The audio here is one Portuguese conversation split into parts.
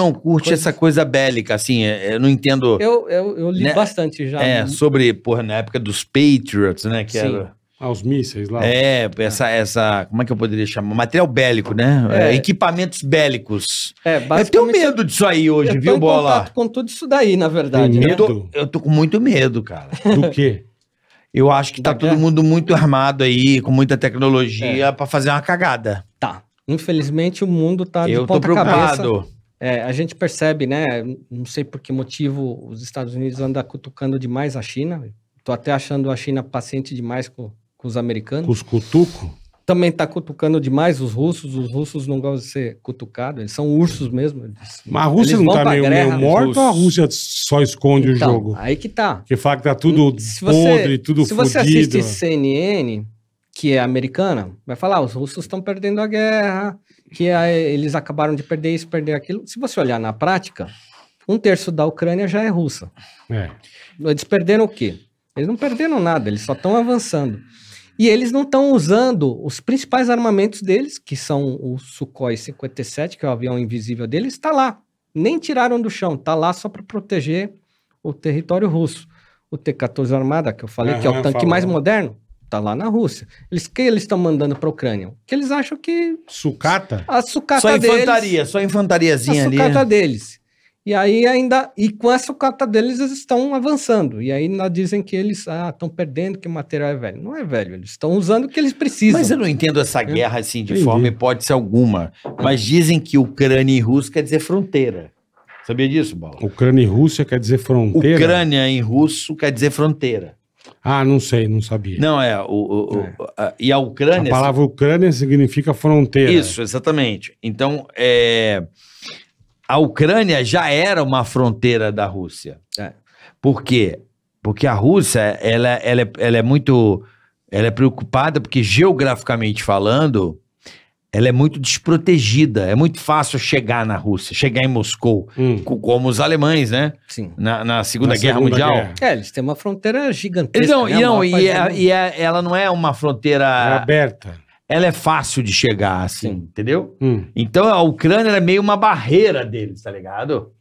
não curte coisas... essa coisa bélica, assim, é, é, eu não entendo. Eu, eu, eu li né? bastante já. É, né? sobre, porra, na época dos Patriots, né? Que Sim. era. Ah, os mísseis lá. É, essa, essa. Como é que eu poderia chamar? Material bélico, né? É. é equipamentos bélicos. É, basicamente, eu tenho medo disso aí hoje, viu, Bola? Eu com tudo isso daí, na verdade. Tem medo? Né? Eu, tô, eu tô com muito medo, cara. Do quê? Eu acho que tá todo mundo muito armado aí, com muita tecnologia, é. para fazer uma cagada. Tá. Infelizmente, o mundo tá de eu ponta tô preocupado. Cabeça. É, a gente percebe, né? Não sei por que motivo os Estados Unidos andam cutucando demais a China. Estou até achando a China paciente demais com, com os americanos. Os cutucos. Também está cutucando demais os russos. Os russos não gostam de ser cutucados. Eles são ursos mesmo. Eles, Mas a Rússia não está meio, meio morta ou a Rússia só esconde então, o jogo? Aí que tá. Que fala que tá tudo se você, podre, tudo Se fudido. você assiste CNN, que é americana, vai falar: ah, os russos estão perdendo a guerra que ah, eles acabaram de perder isso, perder aquilo. Se você olhar na prática, um terço da Ucrânia já é russa. É. Eles perderam o quê? Eles não perderam nada, eles só estão avançando. E eles não estão usando os principais armamentos deles, que são o Sukhoi 57, que é o avião invisível deles, está lá. Nem tiraram do chão, está lá só para proteger o território russo. O T-14 Armada, que eu falei, é, que é o tanque falou. mais moderno, tá lá na Rússia. Eles que eles estão mandando para a Ucrânia? Que eles acham que sucata? A sucata só deles. Só infantaria, só infantariazinha ali. A sucata deles. E aí ainda e com essa sucata deles eles estão avançando. E aí dizem que eles ah, estão perdendo que o material é velho. Não é velho, eles estão usando o que eles precisam. Mas eu não entendo essa guerra assim de Entendi. forma hipótese alguma. Mas dizem que Ucrânia e Rússia quer dizer fronteira. Sabia disso, Bola? Ucrânia e Rússia quer dizer fronteira? Ucrânia em russo quer dizer fronteira. Ah, não sei, não sabia. Não, é. O, o, é. A, e a Ucrânia. A palavra Ucrânia significa fronteira. Isso, exatamente. Então, é, a Ucrânia já era uma fronteira da Rússia. É. Por quê? Porque a Rússia ela, ela, é, ela é muito. Ela é preocupada porque, geograficamente falando, ela é muito desprotegida. É muito fácil chegar na Rússia, chegar em Moscou, hum. como os alemães, né? Sim. Na, na Segunda na Guerra segunda Mundial. Guerra. É, eles têm uma fronteira gigantesca. Não, né? não, e, é, e é, ela não é uma fronteira. É aberta. Ela é fácil de chegar, assim, Sim. entendeu? Hum. Então a Ucrânia é meio uma barreira deles, tá ligado?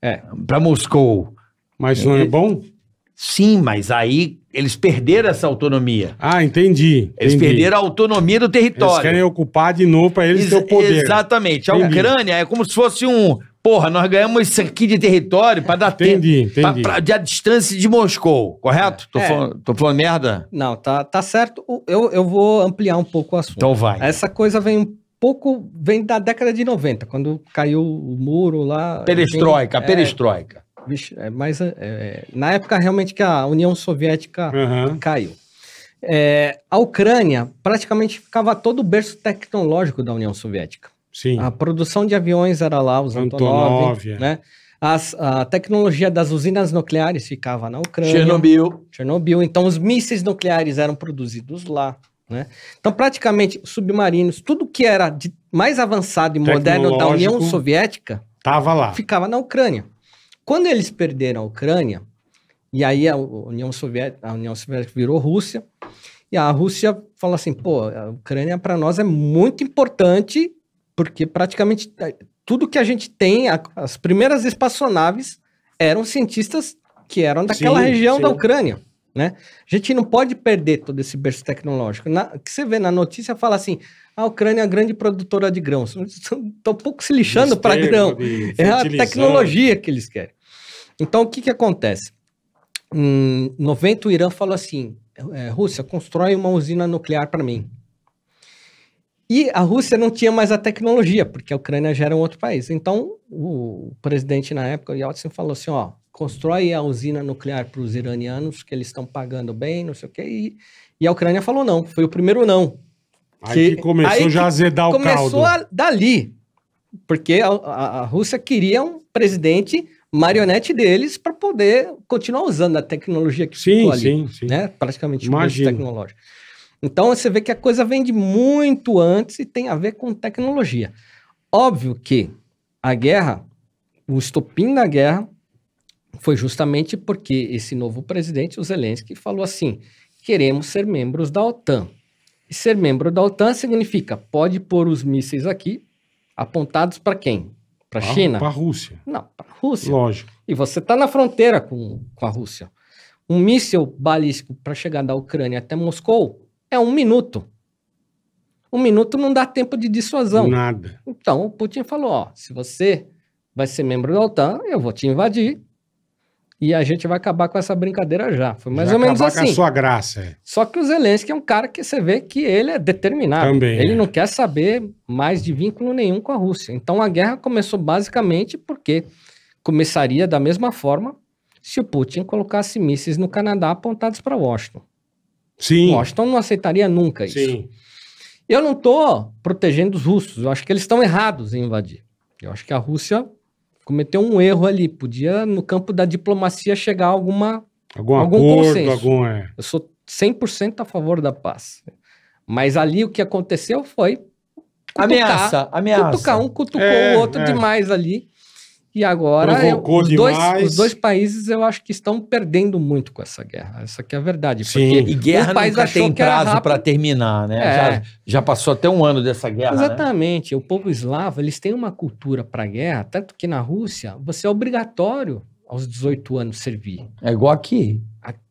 É. Pra Moscou. Mas não é bom? Sim, mas aí eles perderam essa autonomia. Ah, entendi. Eles perderam a autonomia do território. Eles querem ocupar de novo para eles Ex ter o poder. Exatamente. Entendi. A Ucrânia é como se fosse um. Porra, nós ganhamos isso aqui de território para dar tempo. Entendi, entendi. Pra, pra, de a distância de Moscou, correto? É. Tô, é. Falando, tô falando merda? Não, tá, tá certo. Eu, eu vou ampliar um pouco o assunto. Então vai. Essa coisa vem um pouco. vem da década de 90, quando caiu o muro lá. Perestroika, vem, perestroika. É, Vixe, é mais, é, é, na época realmente que a União Soviética uhum. caiu. É, a Ucrânia praticamente ficava todo o berço tecnológico da União Soviética. Sim. A produção de aviões era lá, os Antonov, Antonov é. né? As, a tecnologia das usinas nucleares ficava na Ucrânia. Chernobyl. Chernobyl. Então, os mísseis nucleares eram produzidos lá. Né? Então, praticamente, submarinos, tudo que era mais avançado e moderno da União Soviética tava lá. ficava na Ucrânia. Quando eles perderam a Ucrânia, e aí a União Soviética, a União Soviética virou Rússia, e a Rússia fala assim: pô, a Ucrânia para nós é muito importante, porque praticamente é, tudo que a gente tem, a, as primeiras espaçonaves eram cientistas que eram daquela sim, região sim. da Ucrânia. Né? A gente não pode perder todo esse berço tecnológico. Na, que você vê na notícia fala assim: a Ucrânia é a grande produtora de grãos. Estão pouco se lixando para grão. É a tecnologia que eles querem. Então, o que, que acontece? Em hum, 90, o Irã falou assim, é, Rússia, constrói uma usina nuclear para mim. E a Rússia não tinha mais a tecnologia, porque a Ucrânia já era um outro país. Então, o presidente na época, o Yeltsin, falou assim, ó, constrói a usina nuclear para os iranianos, que eles estão pagando bem, não sei o quê. E, e, a Ucrânia falou não, foi o primeiro não. Aí que, que começou aí já a azedar o começou caldo. Começou dali, porque a, a, a Rússia queria um presidente marionete deles para poder continuar usando a tecnologia que sim, ficou ali, sim, sim. né? Praticamente tecnológico. Então você vê que a coisa vem de muito antes e tem a ver com tecnologia. Óbvio que a guerra, o estopim da guerra foi justamente porque esse novo presidente, o Zelensky, falou assim: queremos ser membros da OTAN. E ser membro da OTAN significa pode pôr os mísseis aqui, apontados para quem? Para a China? Para a Rússia. Não, para a Rússia. Lógico. E você está na fronteira com, com a Rússia. Um míssil balístico para chegar da Ucrânia até Moscou é um minuto. Um minuto não dá tempo de dissuasão. Nada. Então, o Putin falou, ó, se você vai ser membro da OTAN, eu vou te invadir, e a gente vai acabar com essa brincadeira já. Foi mais já ou menos assim. Com a assim. sua graça. É. Só que o Zelensky é um cara que você vê que ele é determinado. Também, ele é. não quer saber mais de vínculo nenhum com a Rússia. Então a guerra começou basicamente porque começaria da mesma forma se o Putin colocasse mísseis no Canadá apontados para Washington. Sim. Washington não aceitaria nunca isso. Sim. Eu não estou protegendo os russos. Eu acho que eles estão errados em invadir. Eu acho que a Rússia cometeu um erro ali. Podia, no campo da diplomacia, chegar a alguma, algum, algum acordo, consenso. Algum, é. Eu sou 100% a favor da paz. Mas ali o que aconteceu foi. Cutucar, ameaça, ameaça. Cutucar um, cutucou é, o outro é. demais ali. E agora, eu, os, dois, os, dois, países eu acho que estão perdendo muito com essa guerra. Essa aqui é a verdade. Sim. Porque e guerra nunca tem prazo para terminar, né? É. Já, já, passou até um ano dessa guerra. Né? Exatamente. Né? O povo eslavo, eles têm uma cultura para guerra, tanto que na Rússia você é obrigatório aos 18 anos servir. É igual aqui.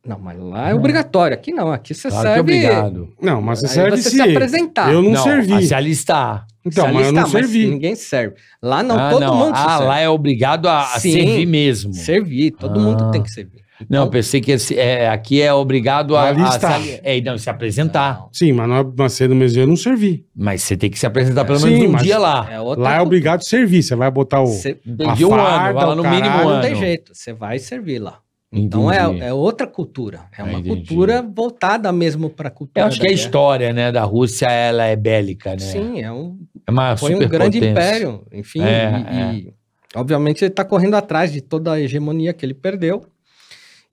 não, mas lá é, obrigatório. Aqui não, aqui você claro é serve. obrigado. Não, mas você serve você se, se apresentar. Eu não, não servi. Se alistar. Então, se alistar, mas eu não mas servi. Ninguém serve. Lá não, ah, todo não. mundo. Ah, serve. lá é obrigado a, Sim, servir mesmo. Servir, todo ah. mundo tem que servir. Não, eu então pensei que esse, é, aqui é obrigado a, a, a é, não, se apresentar. Sim, mas no, na do mês eu não servi. Mas você tem que se apresentar pelo menos Sim, um dia lá. É outra... lá é obrigado a servir. Você vai botar o. Você de um farda, ano, vai lá no mínimo um ano. Não tem jeito, você vai servir lá. Então é, é outra cultura, é uma entendi. cultura voltada mesmo para a cultura. Eu acho que é a história né, da Rússia ela é bélica, né? Sim, é um, é uma foi um grande império, enfim, é, e, é. e obviamente ele está correndo atrás de toda a hegemonia que ele perdeu.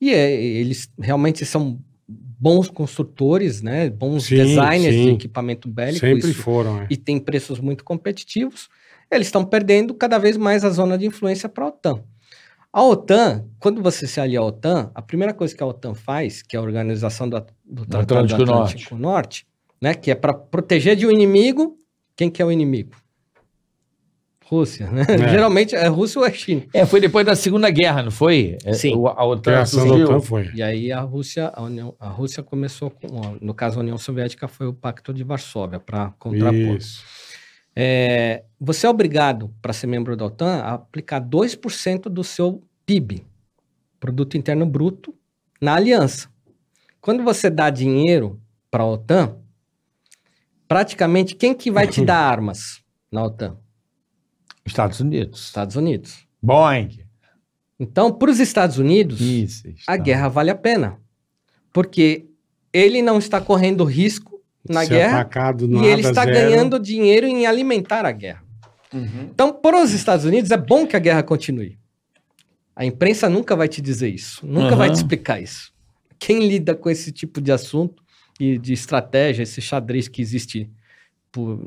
E é, eles realmente são bons construtores, né? Bons sim, designers sim. de equipamento bélico. Sempre isso, foram. É. E tem preços muito competitivos. Eles estão perdendo cada vez mais a zona de influência para a OTAN. A OTAN, quando você se alia à OTAN, a primeira coisa que a OTAN faz, que é a organização do, do Tratado Atlântico do Atlântico Norte, Norte né? Que é para proteger de um inimigo. Quem que é o inimigo? Rússia, né? É. Geralmente é Rússia ou é China. É, foi depois da Segunda Guerra, não foi? É, Sim. O, a OTAN a OTAN foi. E aí a Rússia, a, União, a Rússia começou com, no caso a União Soviética foi o Pacto de Varsóvia para contrapor. Isso. É, você é obrigado para ser membro da OTAN a aplicar 2% do seu PIB, produto interno bruto, na aliança. Quando você dá dinheiro para a OTAN, praticamente quem que vai te dar armas na OTAN? Estados Unidos. Estados Unidos. Boeing. Então, para os Estados Unidos, Isso, a guerra vale a pena. Porque ele não está correndo risco na Ser guerra e ele está zero. ganhando dinheiro em alimentar a guerra. Uhum. Então, para os Estados Unidos, é bom que a guerra continue. A imprensa nunca vai te dizer isso, nunca uhum. vai te uhum. explicar isso. Quem lida com esse tipo de assunto e de estratégia, esse xadrez que existe por,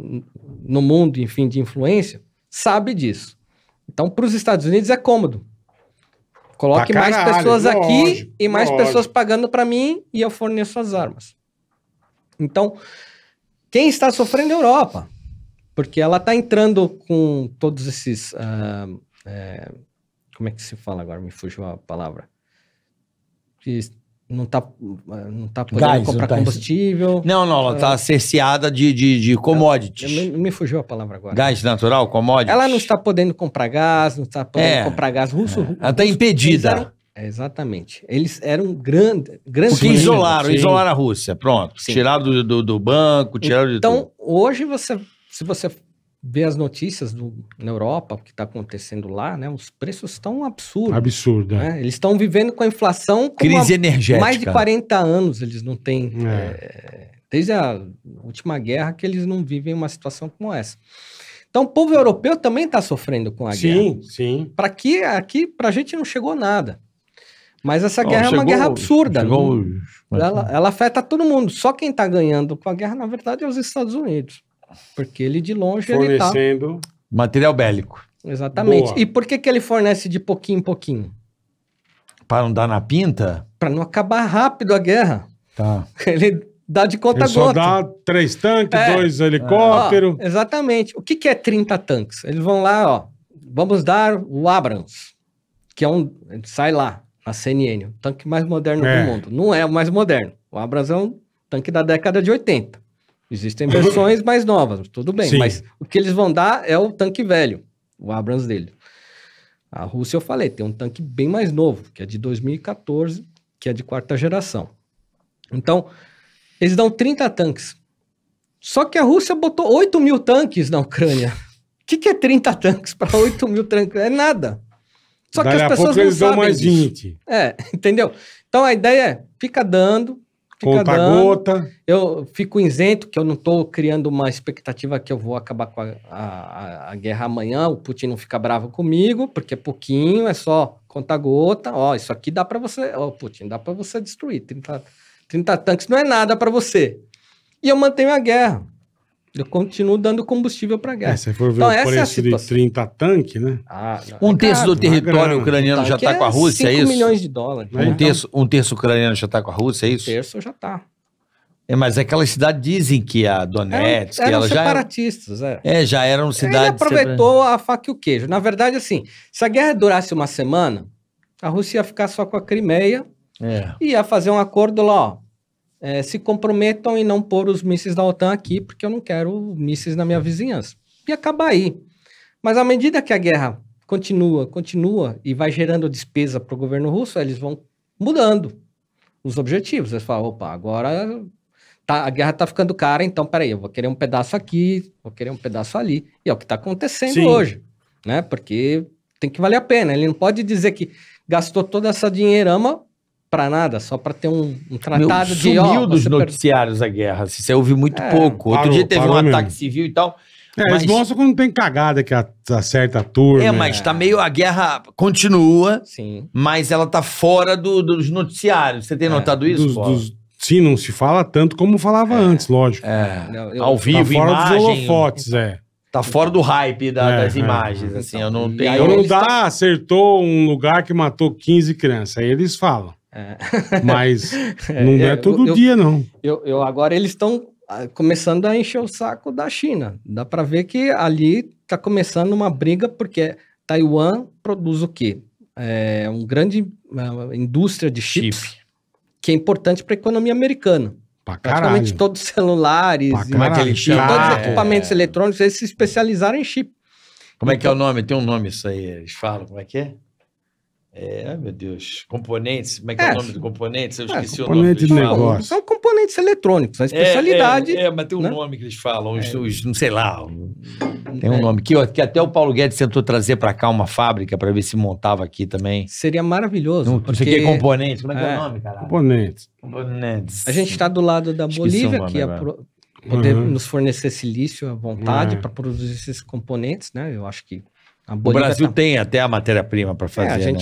no mundo, enfim, de influência, sabe disso. Então, para os Estados Unidos é cômodo. Coloque caralho, mais pessoas lógico, aqui e mais lógico. pessoas pagando para mim e eu forneço as armas. Então, quem está sofrendo é a Europa, porque ela está entrando com todos esses. Uh, é, como é que se fala agora? Me fugiu a palavra. Que não tá, eh, não tá podendo Gás, comprar tá combustível. Não, não, ela está eh, cerceada de, de, de commodities. Eu, me fugiu a palavra agora. Gás natural, commodities. Ela não está podendo comprar gás, não está podendo é. comprar gás russo. É. ela está impedida. Eram, é, exatamente. Eles eram grande, grandes... Porque isolaram, Sim. isolaram a Rússia, pronto. Sim. Tiraram do, do, do banco, tiraram então, de Então, hoje você... Se você ver as notícias do, na Europa, o que está acontecendo lá, né? Os preços estão absurdos. Absurdo. É. Né? Eles estão vivendo com a inflação. Crise uma, energética. Mais de 40 anos eles não têm. É. É, desde a última guerra que eles não vivem uma situação como essa. Então, o povo europeu também está sofrendo com a sim, guerra. Sim, sim. Para que aqui, para a gente não chegou nada. Mas essa guerra oh, chegou, é uma guerra absurda. Chegou, não, ela, ela afeta todo mundo. Só quem está ganhando com a guerra, na verdade, é os Estados Unidos. Porque ele de longe fornecendo ele tá... material bélico. Exatamente. Boa. E por que que ele fornece de pouquinho em pouquinho? Para não dar na pinta? Para não acabar rápido a guerra. Tá. Ele dá de conta ele gota. Só dá três tanques, é. dois é. helicópteros. exatamente. O que, que é 30 tanques? Eles vão lá, ó. Vamos dar o Abrams, que é um. Sai lá, a CNN, o tanque mais moderno é. do mundo. Não é o mais moderno. O Abrams é um tanque da década de 80. Existem versões mais novas, tudo bem. Sim. Mas o que eles vão dar é o tanque velho, o Abrams dele. A Rússia, eu falei, tem um tanque bem mais novo, que é de 2014, que é de quarta geração. Então, eles dão 30 tanques. Só que a Rússia botou 8 mil tanques na Ucrânia. O que, que é 30 tanques para 8 mil tanques? É nada. Só Daí que as pessoas não eles sabem. Dão mais 20. Disso. É, entendeu? Então a ideia é, fica dando, Conta ano, gota. Eu fico isento, que eu não estou criando uma expectativa que eu vou acabar com a, a, a, guerra amanhã, o Putin não fica bravo comigo, porque é pouquinho, é só conta gota. Ó, isso aqui dá para você, ó, Putin, dá para você destruir. 30, 30 tanques não é nada para você. E eu mantenho a guerra. Eu continuo dando combustível para a guerra. É, se for ver então, o é preço é de 30 tanque, né? Ah, um é terço do território ucraniano já está com a é Rússia, é isso? milhões de dólares. Né? Um, então. terço, um terço ucraniano já está com a Rússia, é isso? Um terço já está. É, mas aquela cidade dizem que a Donetsk... Eram, eram ela separatistas, já era, é. É, já eram cidades... Ele aproveitou a faca e o queijo. Na verdade, assim, se a guerra durasse uma semana, a Rússia ia ficar só com a Crimeia é. e ia fazer um acordo lá, ó, é, se comprometam em não pôr os mísseis da OTAN aqui, porque eu não quero mísseis na minha vizinhança. E acabar aí. Mas à medida que a guerra continua, continua e vai gerando despesa para o governo russo, eles vão mudando os objetivos. Eles falam, opa, agora tá, a guerra está ficando cara, então peraí, eu vou querer um pedaço aqui, vou querer um pedaço ali. E é o que está acontecendo Sim. hoje, né? Porque tem que valer a pena. Ele não pode dizer que gastou toda essa dinheirama para nada, só para ter um, um tratado Meu, de... Sumiu ó, dos noticiários per... a guerra, assim, você ouve muito é, pouco. Outro parou, dia teve um ataque civil e tal. É, mas... eles mostram quando tem cagada que acerta a turma. É, mas né? tá meio. A guerra continua, Sim. mas ela tá fora do, dos noticiários. Você tem é. notado isso? Dos, dos, sim, não se fala tanto como falava é. antes, lógico. É. eu, Ao vivo, tá fora imagem, dos holofotes, é. Tá fora do hype da, é, das é. imagens, assim. Eu não então, tenho. Então, não dá, acertou um lugar que matou 15 crianças. Aí eles falam. É. Mas é, não é, é todo eu, dia, não. Eu, eu agora eles estão ah, começando a encher o saco da China. Dá para ver que ali está começando uma briga, porque Taiwan produz o quê? É uma grande é uma indústria de chips, Chip. que é importante para a economia americana. Pra Praticamente todos os celulares, e, e todos os equipamentos eletrônicos, eles se especializaram em chip. Como então, é que é o então- nome? Tem um nome isso aí, eles falam, como é que é? É, meu Deus. Componentes, como é que é, é, é o nome do componentes? Eu esqueci é, componente o nome. De negócio. São componentes eletrônicos, a é, é, especialidade. É, é mas tem um né? nome que eles falam, os, os não sei lá. Tem um nome que, que até o Paulo Guedes tentou trazer para cá uma fábrica para ver se montava aqui também. Seria maravilhoso. Não, porque... sei que componentes, como é que é, o nome, caralho? Componentes. Componentes. A gente está do lado da esqueci Bolívia, que é poder uhum. nos fornecer silício à vontade uhum. para produzir esses componentes, né? Eu acho que o Brasil tá... tem até a matéria-prima para fazer. É, a gente né?